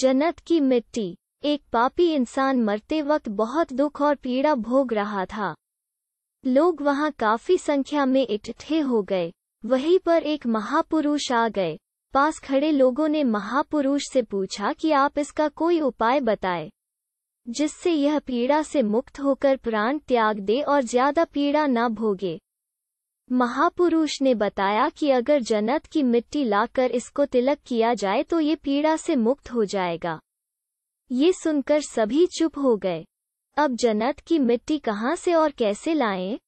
जन्नत की मिट्टी एक पापी इंसान मरते वक्त बहुत दुख और पीड़ा भोग रहा था लोग वहां काफी संख्या में इकट्ठे हो गए वहीं पर एक महापुरुष आ गए पास खड़े लोगों ने महापुरुष से पूछा कि आप इसका कोई उपाय बताए जिससे यह पीड़ा से मुक्त होकर प्राण त्याग दे और ज्यादा पीड़ा न भोगे महापुरुष ने बताया कि अगर जन्नत की मिट्टी लाकर इसको तिलक किया जाए तो ये पीड़ा से मुक्त हो जाएगा ये सुनकर सभी चुप हो गए अब जन्नत की मिट्टी कहाँ से और कैसे लाएं?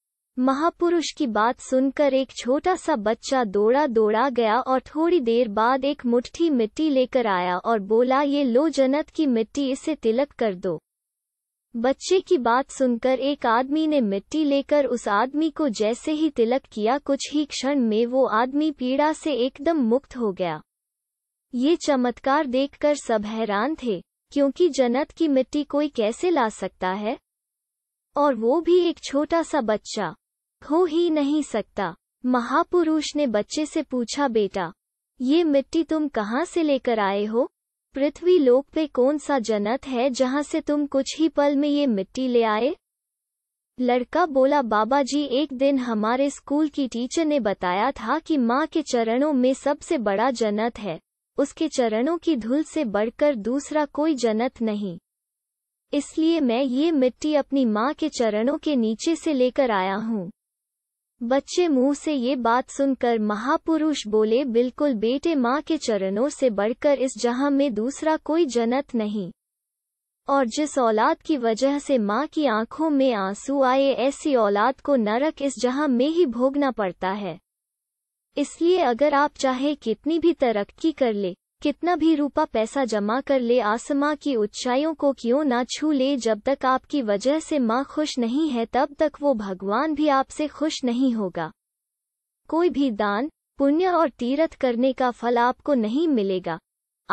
महापुरुष की बात सुनकर एक छोटा सा बच्चा दौड़ा दौड़ा गया और थोड़ी देर बाद एक मुट्ठी मिट्टी लेकर आया और बोला ये लो जन्नत की मिट्टी इसे तिलक कर दो बच्चे की बात सुनकर एक आदमी ने मिट्टी लेकर उस आदमी को जैसे ही तिलक किया कुछ ही क्षण में वो आदमी पीड़ा से एकदम मुक्त हो गया ये चमत्कार देखकर सब हैरान थे क्योंकि जन्नत की मिट्टी कोई कैसे ला सकता है और वो भी एक छोटा सा बच्चा हो ही नहीं सकता महापुरुष ने बच्चे से पूछा बेटा ये मिट्टी तुम कहाँ से लेकर आए हो पृथ्वी लोक पे कौन सा जनत है जहाँ से तुम कुछ ही पल में ये मिट्टी ले आए लड़का बोला बाबा जी एक दिन हमारे स्कूल की टीचर ने बताया था कि माँ के चरणों में सबसे बड़ा जनत है उसके चरणों की धूल से बढ़कर दूसरा कोई जनत नहीं इसलिए मैं ये मिट्टी अपनी माँ के चरणों के नीचे से लेकर आया हूँ बच्चे मुंह से ये बात सुनकर महापुरुष बोले बिल्कुल बेटे माँ के चरणों से बढ़कर इस जहां में दूसरा कोई जनत नहीं और जिस औलाद की वजह से माँ की आंखों में आंसू आए ऐसी औलाद को नरक इस जहां में ही भोगना पड़ता है इसलिए अगर आप चाहे कितनी भी तरक्की कर ले कितना भी रूपा पैसा जमा कर ले आसमां की ऊंचाइयों को क्यों ना छू ले जब तक आपकी वजह से माँ खुश नहीं है तब तक वो भगवान भी आपसे खुश नहीं होगा कोई भी दान पुण्य और तीरथ करने का फल आपको नहीं मिलेगा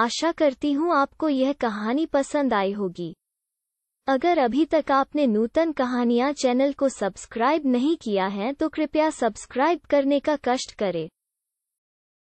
आशा करती हूँ आपको यह कहानी पसंद आई होगी अगर अभी तक आपने नूतन कहानियाँ चैनल को सब्सक्राइब नहीं किया है तो कृपया सब्सक्राइब करने का कष्ट करें